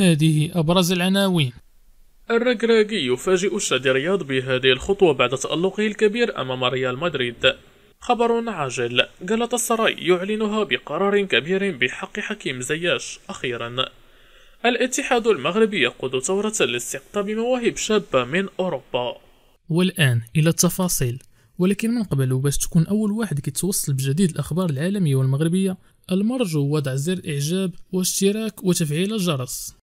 هذه أبرز العناوين الركراكي يفاجئ الشادي رياض بهذه الخطوة بعد تألقه الكبير أمام ريال مدريد خبر عاجل قالت السراي يعلنها بقرار كبير بحق حكيم زياش أخيرا الاتحاد المغربي يقود ثورة لاستقطاب مواهب شابة من أوروبا والآن إلى التفاصيل ولكن من قبل وباش تكون أول واحد كيتوصل بجديد الأخبار العالمية والمغربية المرجو وضع زر إعجاب واشتراك وتفعيل الجرس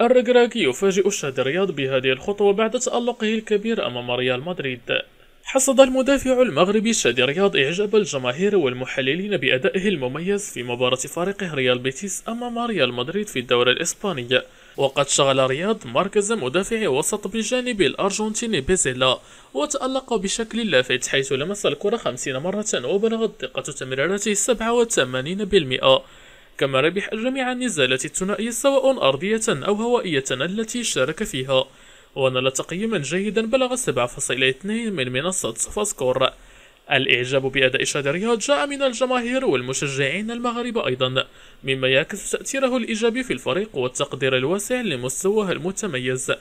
الركراكي يفاجئ شهد الرياض بهذه الخطوة بعد تألقه الكبير أمام ريال مدريد حصد المدافع المغربي شادي رياض إعجاب الجماهير والمحللين بأدائه المميز في مباراة فريقه ريال بيتيس أمام ريال مدريد في الدوري الإسباني وقد شغل رياض مركز مدافع وسط بجانب الأرجنتيني بيزيلا وتألق بشكل لافت حيث لمس الكرة 50 مرة وبلغت دقة تمريراته 87% كما ربح جميع النزالات الثنائية سواء أرضية أو هوائية التي شارك فيها ونال تقييما جيدا بلغ 7.2 من منصة سفاسكور الإعجاب بأداء شادي رياض جاء من الجماهير والمشجعين المغاربة أيضا مما يعكس تأثيره الإيجابي في الفريق والتقدير الواسع لمستواه المتميز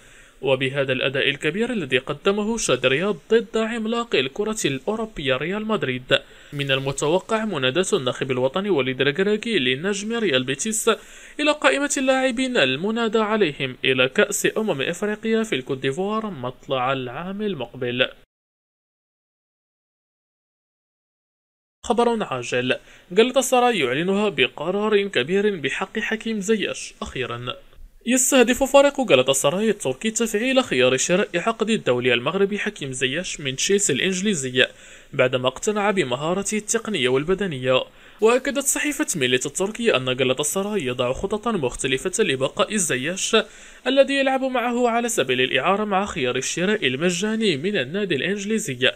وبهذا الأداء الكبير الذي قدمه شاد رياض ضد عملاق الكرة الأوروبية ريال مدريد من المتوقع مناداة الناخب الوطني وليد ركراكي لنجم ريال بيتيس إلى قائمة اللاعبين المنادى عليهم إلى كأس أمم إفريقيا في الكوت ديفوار مطلع العام المقبل خبر عاجل جلطة سراي يعلنها بقرار كبير بحق حكيم زياش أخيرا يستهدف فريق السراي التركي تفعيل خيار شراء حقد الدولي المغربي حكيم زياش من تشيلسي الإنجليزية بعدما اقتنع بمهارته التقنية والبدنية وأكدت صحيفة ميليت التركي أن السراي يضع خططا مختلفة لبقاء زياش الذي يلعب معه على سبيل الإعارة مع خيار الشراء المجاني من النادي الإنجليزي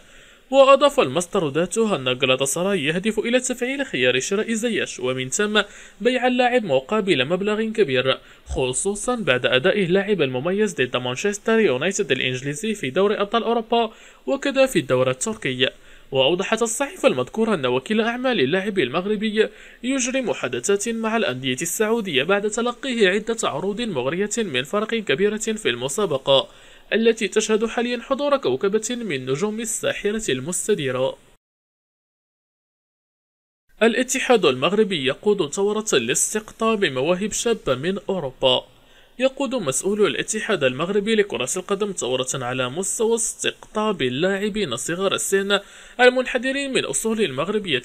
وأضاف المصدر ذاته أن سراي يهدف إلى تفعيل خيار شراء زياش ومن ثم بيع اللاعب مقابل مبلغ كبير خصوصا بعد أدائه اللاعب المميز ضد مانشستر يونايتد الإنجليزي في دوري أبطال أوروبا وكذا في الدورة التركية وأوضحت الصحيفة المذكورة أن وكيل أعمال اللاعب المغربي يجري محادثات مع الأندية السعودية بعد تلقيه عدة عروض مغرية من فرق كبيرة في المسابقة التي تشهد حاليا حضور كوكبة من نجوم الساحرة المستديرة الاتحاد المغربي يقود ثورة لاستقطاب مواهب شابة من أوروبا يقود مسؤول الاتحاد المغربي لكرة القدم ثورة على مستوى استقطاب اللاعبين صغار السن المنحدرين من أصول مغربية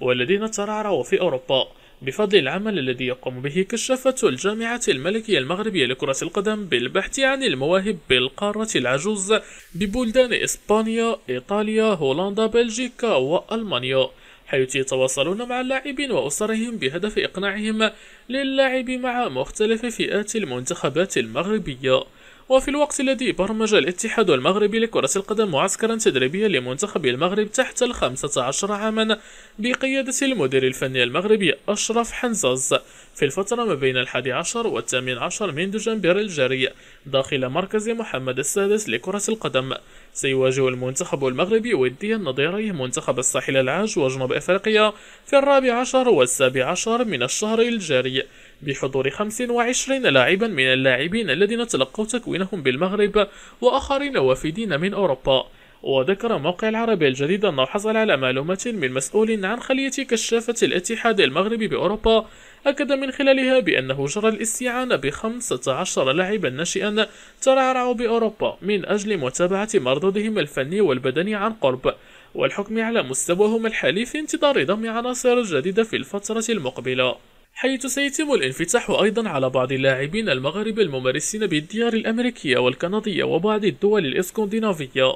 والذين ترعرعوا في أوروبا بفضل العمل الذي يقوم به كشافة الجامعة الملكية المغربية لكرة القدم بالبحث عن المواهب بالقارة العجوز ببلدان إسبانيا، إيطاليا، هولندا، بلجيكا وألمانيا حيث يتواصلون مع اللاعبين وأسرهم بهدف إقناعهم للعب مع مختلف فئات المنتخبات المغربية وفي الوقت الذي برمج الاتحاد المغربي لكرة القدم معسكرا تدريبيا لمنتخب المغرب تحت ال 15 عاما بقيادة المدير الفني المغربي أشرف حنزاز في الفترة ما بين الحادي عشر والثامن عشر من دجنبر الجاري داخل مركز محمد السادس لكرة القدم سيواجه المنتخب المغربي وديا نظيريه منتخب الساحل العاج وجنوب أفريقيا في الرابع عشر والسابع عشر من الشهر الجاري بحضور 25 لاعبا من اللاعبين الذين تلقوا تكوينهم بالمغرب وآخرين وافدين من أوروبا وذكر موقع العربي الجديد أنه حصل على معلومات من مسؤول عن خلية كشافة الاتحاد المغربي بأوروبا أكد من خلالها بأنه جرى الاستعانة ب 15 لاعبا ناشئا ترعرعوا بأوروبا من أجل متابعة مردودهم الفني والبدني عن قرب والحكم على مستواهم الحالي في انتظار ضم عناصر جديدة في الفترة المقبلة حيث سيتم الانفتاح أيضا على بعض اللاعبين المغاربة الممارسين بالديار الأمريكية والكندية وبعض الدول الإسكندنافية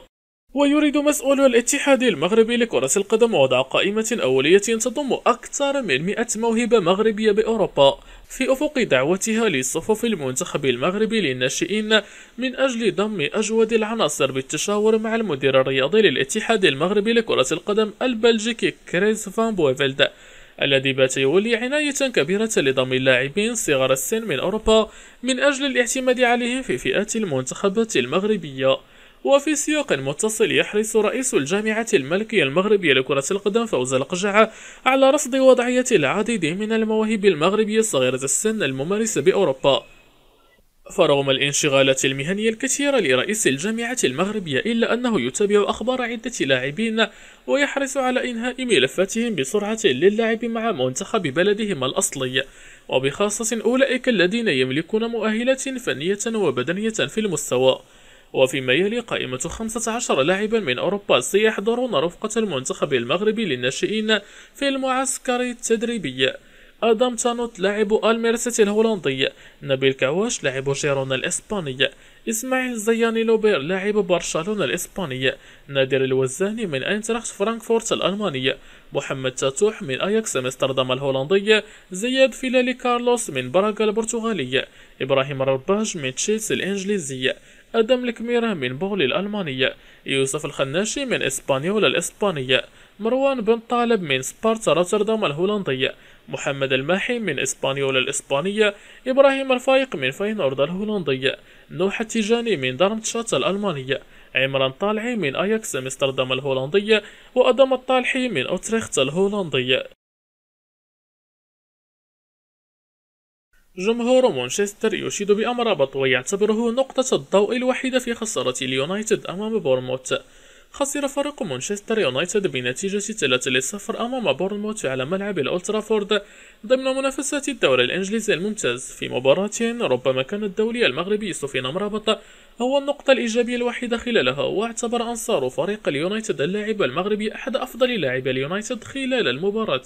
ويريد مسؤول الاتحاد المغربي لكرة القدم وضع قائمة أولية تضم أكثر من 100 موهبة مغربية بأوروبا في أفق دعوتها لصفوف المنتخب المغربي للناشئين من أجل ضم أجود العناصر بالتشاور مع المدير الرياضي للاتحاد المغربي لكرة القدم البلجيكي كريس فان بويفيلد الذي بات يولي عناية كبيرة لضم اللاعبين صغار السن من أوروبا من أجل الاعتماد عليهم في فئات المنتخبات المغربية وفي سياق متصل يحرص رئيس الجامعة الملكية المغربية لكرة القدم فوز القجعة على رصد وضعية العديد من المواهب المغربية صغيرة السن الممارسة بأوروبا فرغم الانشغالات المهنية الكثيرة لرئيس الجامعة المغربية إلا أنه يتابع أخبار عدة لاعبين ويحرص على إنهاء ملفاتهم بسرعة للعب مع منتخب بلدهم الأصلي وبخاصة أولئك الذين يملكون مؤهلات فنية وبدنية في المستوى وفيما يلي قائمة 15 لاعبا من أوروبا سيحضرون رفقة المنتخب المغربي للناشئين في المعسكر التدريبي آدم تانوت لاعب الميرسيتي الهولندي نبيل كواش لاعب جيرونا الإسباني إسماعيل زياني لوبير لاعب برشلونة الإسباني نادر الوزاني من أينتراخت فرانكفورت الألماني محمد تاتوح من أياكس أمستردام الهولندي زياد فيلالي كارلوس من براغا البرتغالي إبراهيم رباج من تشيلسي الإنجليزي أدم الكميرة من بولي الألماني يوسف الخناشي من إسبانيولا الإسبانية مروان بن طالب من سبارتا روتردام الهولندية محمد الماحي من إسبانيولا الإسبانية إبراهيم الفايق من فينورد الهولندية نوح التيجاني من دارمتشات الألمانية عمران طالعي من أياكس أمستردام الهولندية وأدم الطالحي من أوتريخت الهولندية جمهور مانشستر يشيد بأمر ويعتبره نقطة الضوء الوحيدة في خسارة اليونايتد أمام بورموت خسر فريق مانشستر يونايتد بنتيجة 3-0 أمام بورنموث على ملعب الأولترافورد ضمن منافسات الدوري الإنجليزي الممتاز في مباراة ربما كان الدولي المغربي سفيان مرابط هو النقطة الإيجابية الوحيدة خلالها واعتبر أنصار فريق اليونايتد اللاعب المغربي أحد أفضل لاعبي اليونايتد خلال المباراة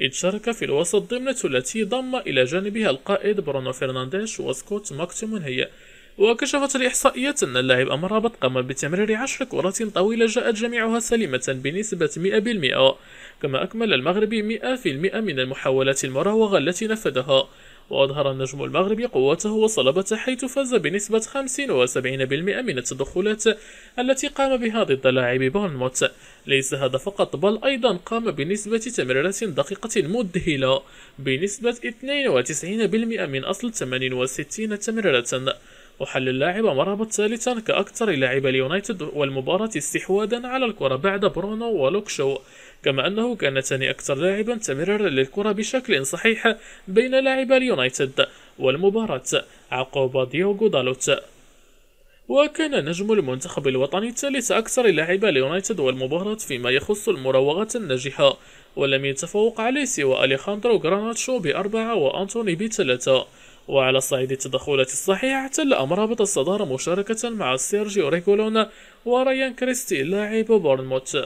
إذ شارك في الوسط ضمن التي ضم إلى جانبها القائد برونو فرنانديش وسكوت هي وكشفت الإحصائيات أن اللاعب أمرابط قام بتمرير عشر كرات طويلة جاءت جميعها سليمة بنسبة 100% كما أكمل المغرب 100% من المحاولات المراوغة التي نفذها وأظهر النجم المغربي قوته وصلبته حيث فاز بنسبة 75% من التدخلات التي قام بها ضد لاعب بورنموث ليس هذا فقط بل أيضا قام بنسبة تمريرات دقيقة مذهلة بنسبة 92% من أصل 68 تمريرة وحل اللاعب مرابط ثالثا كأكثر لاعب اليونايتد والمباراة استحواذا على الكرة بعد برونو ولوكشو كما أنه كان ثاني أكثر لاعبا تمريرا للكرة بشكل صحيح بين لاعب اليونايتد والمباراة عقب ديوغو دالوت وكان نجم المنتخب الوطني الثالث أكثر لاعب اليونايتد والمباراة فيما يخص المراوغات الناجحة ولم يتفوق عليه سوى أليخاندرو غراناتشو بأربعة وأنتوني بثلاثة وعلى صعيد التدخلات الصحيحة احتل أمرابط الصدارة مشاركة مع سيرجيو ريكولون وريان كريستي لاعب بورنموث